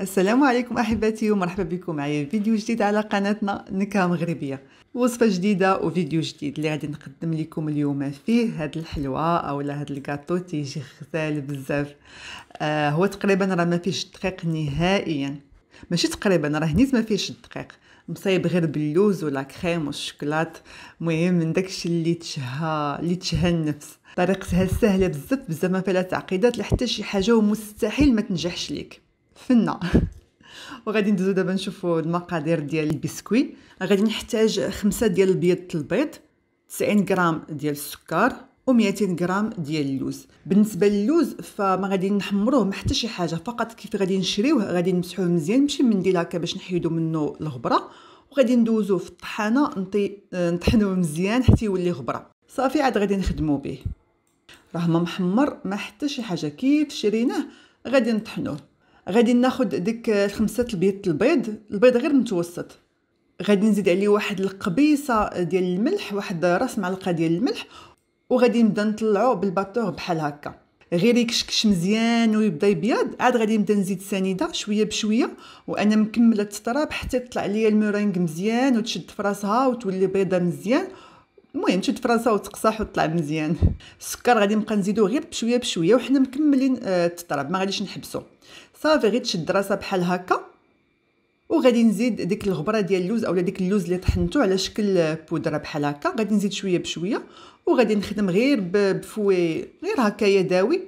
السلام عليكم احبتي ومرحبا بكم معايا فيديو جديد على قناتنا نكهه مغربيه وصفه جديده وفيديو جديد اللي غادي نقدم لكم اليوم فيه هاد الحلوه اولا هاد الكاطو تيجي غزال بزاف آه هو تقريبا راه ما فيهش الدقيق نهائيا ماشي تقريبا راه نيت ما فيهش الدقيق مصايب غير باللوز ولا كريم والشوكولات مهم من داكشي اللي تشهى اللي تشهى النفس طريقتها سهله بزاف بزاف ما فيها تعقيدات لحتى شي حاجه ومستحيل ما تنجحش ليك فنه وغادي ندوزو دابا نشوفو المقادير ديال البسكوي غادي نحتاج خمسة ديال البيض البيض تسعين غرام ديال السكر و ميتين غرام ديال اللوز بالنسبه للوز فما غادي نحمروه ما حتى شي حاجه فقط كيف غادي نشريوه غادي نمسحوه مزيان بشي منديل هكا باش نحيدو منو الغبره وغادي ندوزوه في الطحانه نطي نطحنوه مزيان حتى يولي غبره صافي عاد غادي نخدمو به راه ما محمر ما حتى شي حاجه كيف شريناه غادي نطحنوه غادي ناخد ديك خمسة البيض البيض البيض غير متوسط غادي نزيد عليه واحد القبيصه ديال الملح واحد راس معلقه ديال الملح وغادي نبدا نطلعو بالباتور بحال هكا غير يكشكش مزيان ويبدا يبيض عاد غادي نبدا نزيد سنيده شويه بشويه وانا مكمله التطراب حتى تطلع ليا المورينغ مزيان وتشد في راسها وتولي بيضه مزيان المهم تشد في راسها وتقصح وتطلع مزيان السكر غادي نبقى نزيدو غير بشويه بشويه وحنا مكملين آه، التطراب ما غاديش نحبسو صافي غير تشد راسها بحال هكا وغادي نزيد ديك الغبره ديال اللوز اولا ديك اللوز اللي طحنتو على شكل بودره بحال هكا غادي نزيد شويه بشويه وغادي نخدم غير بفوي غير هكا يداوي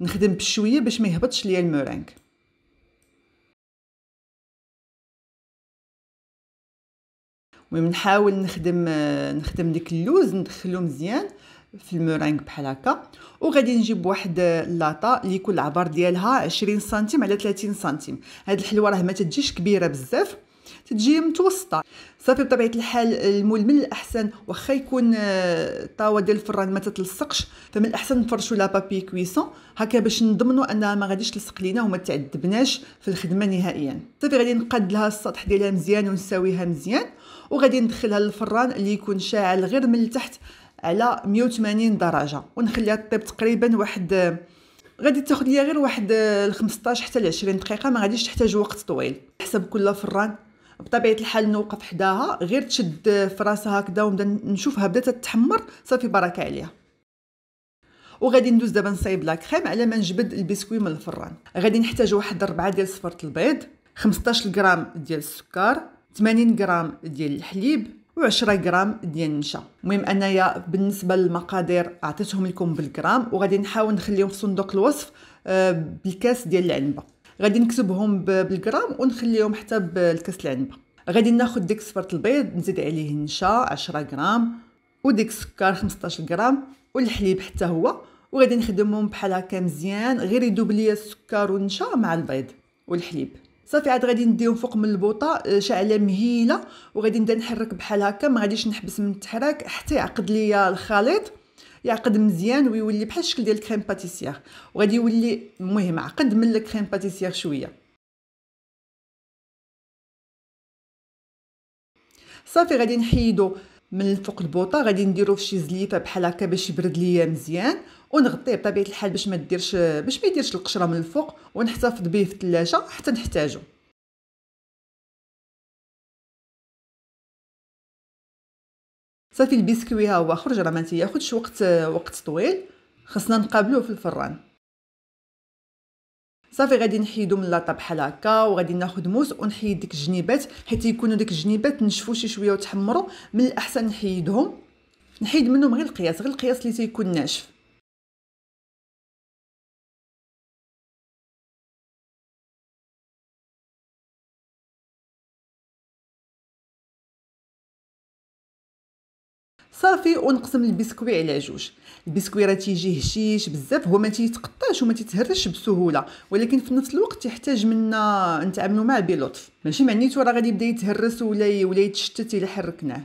نخدم بشويه باش ما يهبطش ليا المورينغ المهم نحاول نخدم نخدم ديك اللوز ندخلو مزيان في المورينغ بحال هكا وغادي نجيب واحد اللاطا اللي يكون العبر ديالها 20 سنتيم على 30 سنتيم هاد الحلوه راه ما تجيش كبيره بزاف تجي متوسطه صافي بطبيعه الحال المول من الاحسن واخا يكون الطاوه آه، ديال الفران ما تتلصقش فمن الاحسن نفرشوا لا بابي كويسون هكا باش نضمنوا انها ما غاديش تلصق لينا وما تعذبناش في الخدمه نهائيا صافي غادي نقاد لها السطح ديالها مزيان ونساويها مزيان وغادي ندخلها للفران اللي يكون شاعل غير من التحت على 180 درجه ونخليها طيب تقريبا واحد غادي تاخذ ليا غير واحد 15 آه، حتى ل 20 دقيقه ما غاديش تحتاج وقت طويل حسب كل فران بطبيعه الحال نوقف حداها غير تشد فراسها هكذا ونبدا نشوفها بدات تتحمر صافي بركه عليها وغادي ندوز دابا نصايب لا كريم على ما نجبد البسكوي من الفران غادي نحتاج واحد 4 ديال صفرة البيض 15 غرام ديال السكر 80 غرام ديال الحليب و10 غرام ديال النشا المهم انايا بالنسبه للمقادير عطيتهم لكم بالغرام وغادي نحاول نخليهم في صندوق الوصف آه، بالكاس ديال العنبه غادي نكتبهم بالغرام ونخليهم حتى بالكاس العنبه غادي ناخذ ديك صفرة البيض نزيد عليه النشا 10 غرام وديك السكر 15 غرام والحليب حتى هو وغادي نخدمهم بحال هكا مزيان غير يذوب ليا السكر والنشا مع البيض والحليب صافي عاد غادي نديهم فوق من البوطه آه، شعله مهيله وغادي نبدا نحرك بحال هكا ما غاديش نحبس من التحراك حتى يعقد ليا الخليط يعقد مزيان ويولي بحال الشكل ديال الكريم باتيسيير وغادي يولي المهم عقد من الكريم باتيسيير شويه صافي غادي نحيدو من فوق البوطه غادي نديرو فشي زليفه بحال هكا باش يبرد ليا مزيان ونغطيه بطبيعه الحال باش ما ديرش باش ما يديرش القشره من الفوق ونحتفظ به في الثلاجه حتى نحتاجو صافي البسكوي ها هو خرج راه ما وقت وقت طويل خصنا نقابلوه في الفران صافي غادي نحيدو من لاطا بحال هكا وغادي ناخد موس ونحيد ديك الجنيبات حيت يكونوا ديك الجنيبات نشفو شي شويه وتحمروا من الاحسن نحيدهم نحيد منهم غير القياس غير القياس اللي تيكون ناشف صافي ونقسم البسكوي على جوج البسكوي راه تيجي هشيش بزاف هو ما تيتقطعش وما تيتهرش بسهوله ولكن في نفس الوقت يحتاج منا نتعاملوا معه بلطف ماشي معنيته راه غادي يبدا يتهرس ولا ولا يتشتت الا حركناه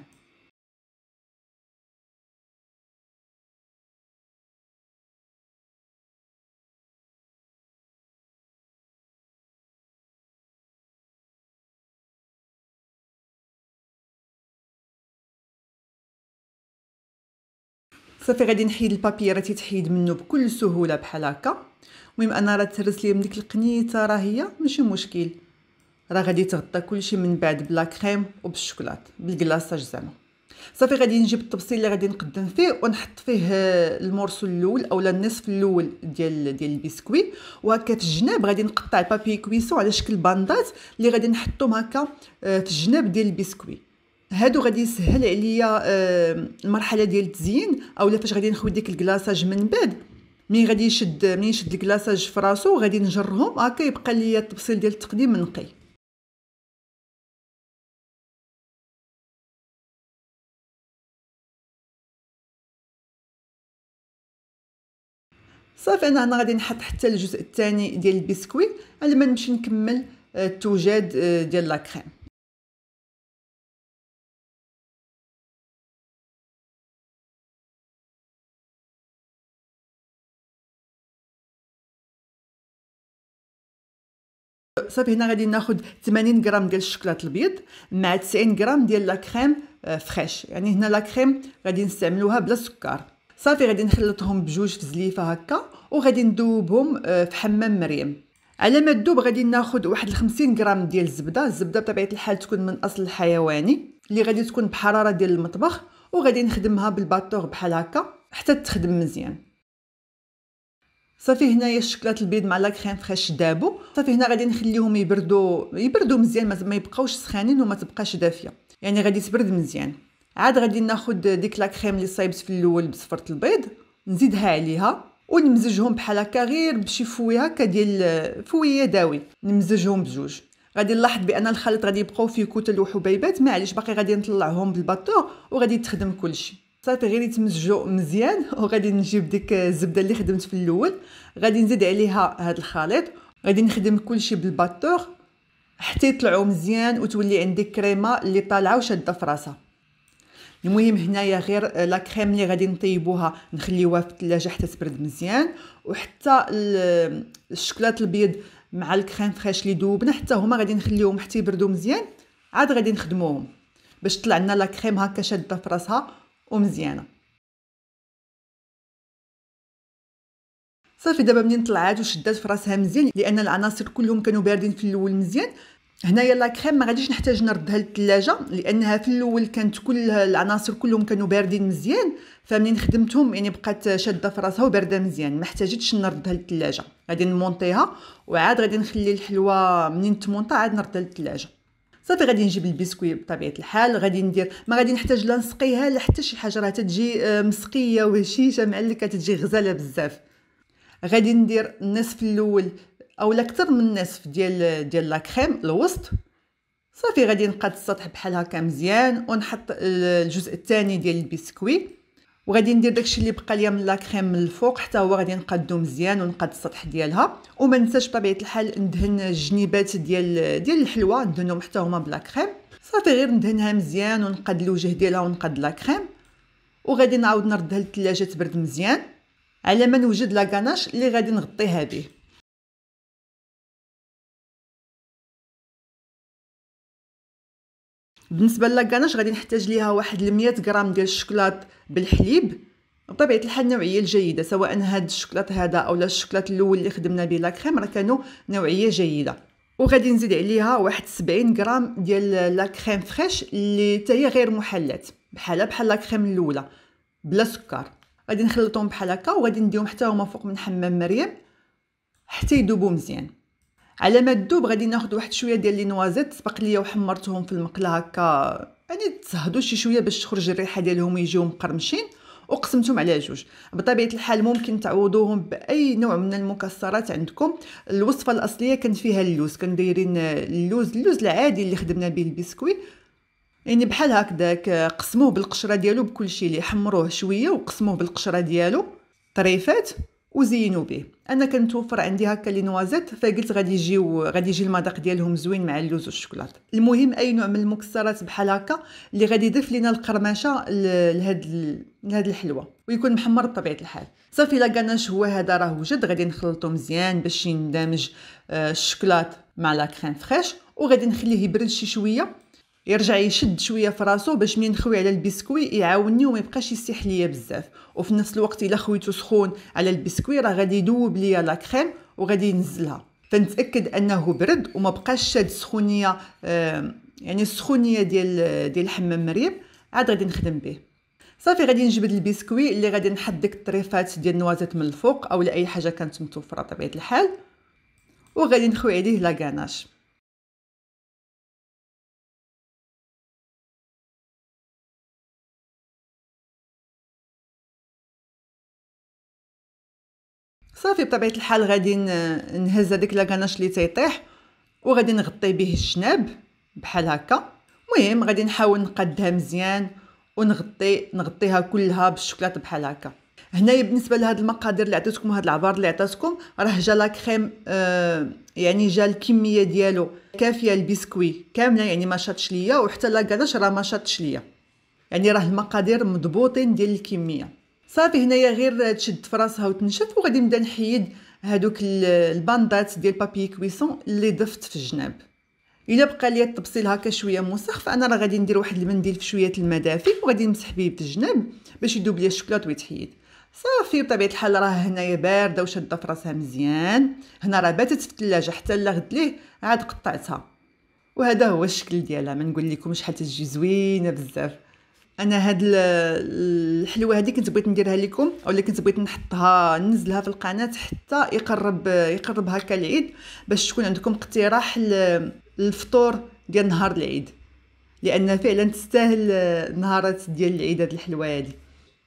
صافي غادي نحيد البابي راه تيتحيد منه بكل سهوله بحال هكا المهم انا راه تهرس ليا من ديك القنيته راه هي ماشي مشكل راه غادي تغطى كلشي من بعد بلا كريم وبالشوكولات بالكلاصاج زعما صافي غادي نجيب الطبسيل اللي غادي نقدم فيه ونحط فيه المورسو الاول اولا النصف الاول ديال ديال البسكوي وهكا في الجناب غادي نقطع بابي كويسون على شكل باندات اللي غادي نحطهم هكا آه، في الجناب ديال البسكوي هادو غادي يسهل عليا المرحله آه، ديال التزيين اولا فاش غادي نخوي ديك الكلاصاج من بعد مين غادي يشد مين يشد الكلاصاج في راسو غادي نجرهم هكا يبقى ليا التبصيل ديال التقديم نقي صافي انا هنا غادي نحط حتى الجزء الثاني ديال البسكويت على ما نمشي نكمل آه، التوجاد آه، ديال لاكخيم كريم صافي هنا غادي ناخد 80 غرام ديال الشكلاط الابيض مع 90 غرام ديال لا كريم آه، فريش يعني هنا لا كريم غادي نستعملوها بلا سكر صافي غادي نخلطهم بجوج في زليفه هكا وغادي ندوبهم آه، في حمام مريم على ما تذوب غادي ناخد واحد 50 غرام ديال الزبده الزبده بطبيعه الحال تكون من اصل الحيواني اللي غادي تكون بحراره ديال المطبخ وغادي نخدمها بالباتور بحال هكا حتى تخدم مزيان صافي هنايا الشكلاط البيض مع لا كريم فريش دابو صافي هنا غادي نخليهم يبردوا يبردوا مزيان ما يبقاوش سخانين وما تبقاش دافيه يعني غادي تبرد مزيان عاد غادي ناخد ديك لا كريم اللي صايبت في الاول بصفرة البيض نزيدها عليها ونمزجهم بحال هكا غير بشي فويه هكا ديال فويه داوي نمزجهم بجوج غادي نلاحظ بان الخليط غادي يبقاو فيه كتل وحبيبات معليش باقي غادي نطلعهم بالباتور وغادي تخدم كلشي صافي غير يتمزجوا مزيان وغادي نجيب ديك الزبده اللي خدمت في الاول غادي نزيد عليها هذا الخليط غادي نخدم كلشي بالباتور حتى يطلعوا مزيان وتولي عندك كريمه اللي طالعه وشاده في راسها المهم هنايا غير لا كريم اللي غادي نطيبوها نخليوها في الثلاجه حتى تبرد مزيان وحتى الشكلاط البيض مع الكريم فريش اللي دوبنا حتى هما غادي نخليوهم حتى يبردوا مزيان عاد غادي نخدموهم باش طلع لنا لا كريم هكا شاده في راسها ومزيانه صافي دابا منين طلعات وشدات في راسها مزيان لان العناصر كلهم كانوا باردين في الاول مزيان هنايا لا كريم ما غاديش نحتاج نردها للثلاجه لانها في الاول كانت كل العناصر كلهم كانوا باردين مزيان فمنين خدمتهم يعني بقات شاده في راسها وبارده مزيان ما احتاجتش نردها للثلاجه غادي نمونطيها وعاد غادي نخلي الحلوه منين تمونطا عاد نردها للثلاجه صافي غادي نجيب البسكوي بطبيعه الحال غادي ندير ما غادي نحتاج لا نسقيها لا حتى شي حاجه راه تجي آه، مسقيه وهشيشه معلكه تجي غزاله بزاف غادي ندير النصف الاول اولا اكثر من النصف ديال ديال لا كريم الوسط صافي غادي نقاد السطح بحال هكا مزيان ونحط الجزء الثاني ديال البسكوي وغادي ندير داكشي اللي بقى ليا من لا كريم من الفوق حتى هو غادي نقادو مزيان ونقاد السطح ديالها وما ننساش بطبيعه الحال ندهن الجنيبات ديال ديال الحلوى ندهنهم حتى هما بلا كريم صافي غير ندهنها مزيان ونقاد الوجه ديالها ونقاد لا كريم وغادي نعاود نردها للثلاجه تبرد مزيان على ما نوجد لا غاناش اللي غادي نغطيها به بالنسبه للاكاناش غادي نحتاج ليها واحد 100 غرام ديال الشكلاط بالحليب بطبيعه الحال النوعيه الجيده سواء هاد الشكلاط هذا اولا الشكلاط الاول اللي خدمنا به كريم راه كانوا نوعيه جيده وغادي نزيد عليها واحد 70 غرام ديال كريم فريش اللي حتى هي غير محلات بحالها بحال كريم الاولى بلا سكر غادي نخلطهم بحال هكا وغادي نديهم حتى هما فوق من حمام مريم حتى يذوبوا مزيان على ما تذوب غادي ناخذ واحد شويه ديال لي نوازيت سبق ليا وحمرتهم في المقله هكا يعني تزهدوا شي شويه باش تخرج الريحه ديالهم يجيو مقرمشين وقسمتهم على جوج بطبيعه الحال ممكن تعوضوهم باي نوع من المكسرات عندكم الوصفه الاصليه كانت فيها اللوز دايرين اللوز اللوز العادي اللي خدمنا به البسكوي يعني بحال هكذاك قسموه بالقشره ديالو بكل شيء اللي حمروه شويه وقسموه بالقشره ديالو طريفات وزينوا به انا كنتوفر عندي هكا لي نوازيت فقلت غادي يجيو غادي يجي المذاق ديالهم زوين مع اللوز والشوكولاط المهم اي نوع من المكسرات بحال هكا اللي غادي يضيف لينا القرمشه لهاد لهاد الحلوه ويكون محمر بطبيعه الحال صافي لا غاناش هو هذا راه وجد غادي نخلطو مزيان باش يندمج آه، الشوكولاط مع لا كريم فريش وغادي نخليه يبرد شي شويه يرجع يشد شويه في راسو باش منين نخوي على البسكوي يعاوني وما يبقاش يسيح ليا بزاف وفي نفس الوقت الا خويته سخون على البسكوي راه غادي يذوب ليا لا كريم وغادي ينزلها فنتاكد انه برد وما بقاش شاد سخونيه يعني السخونيه ديال ديال الحمام مريم عاد غادي نخدم به صافي غادي نجبد البسكوي اللي غادي نحط ديك الطريفات ديال النوازات من الفوق اولا اي حاجه كانت متوفره بطبيعه الحال وغادي نخوي عليه لاكاناش صافي بطبيعه الحال غادي نهز هذاك لاكاناش اللي تيطيح وغادي نغطي به الشناب بحال هكا المهم غادي نحاول نقادها مزيان ونغطي نغطيها كلها بالشوكولاته بحال هكا هنايا بالنسبه لهاد المقادير اللي عطيتكم هاد العبار اللي عطاتكم راه جا لا كريم آه يعني جا الكميه ديالو كافيه البسكوي كامله يعني ما شاتش ليا وحتى لاكاناش راه ما شاتش ليا يعني راه المقادير مضبوطين ديال الكميه صافي هنايا غير تشد فراسها وتنشف وغادي نبدا نحيد هادوك الباندات ديال بابي كويسون اللي ضفت في الجناب الا بقى لي التبصيل هكا شويه موسخ فانا راه غادي ندير واحد المنديل في شويه الماء دافي وغادي نمسح به بالجناب باش يذوب ليا الشكلاط ويتحيد صافي بطبيعه الحال راه هنايا بارده وشاده في راسها مزيان هنا راه باتت في الثلاجه حتى لا غد ليه عاد قطعتها وهذا هو الشكل ديالها ما نقول لكم شحال تجي زوينه بزاف انا هاد الحلوه هذه كنت بغيت نديرها لكم اولا كنت بغيت نحطها ننزلها في القناه حتى يقرب يقرب هكا العيد باش تكون عندكم اقتراح للفطور ديال نهار العيد لان فعلا تستاهل نهارات ديال العيد هاد الحلوه هذه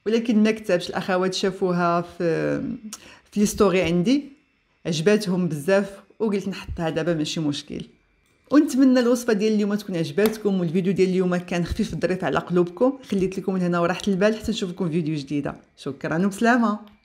ولكن ما كتبش الاخوات شافوها في في الستوري عندي عجباتهم بزاف وقلت نحطها دابا ماشي مشكل ونتمنى الوصفه ديال اليوم تكون عجباتكم والفيديو ديال اليوم كان خفيف ظريف على قلوبكم خليت لكم من هنا وراحت البال حتى نشوفكم فيديو جديده شكرا وبسلامه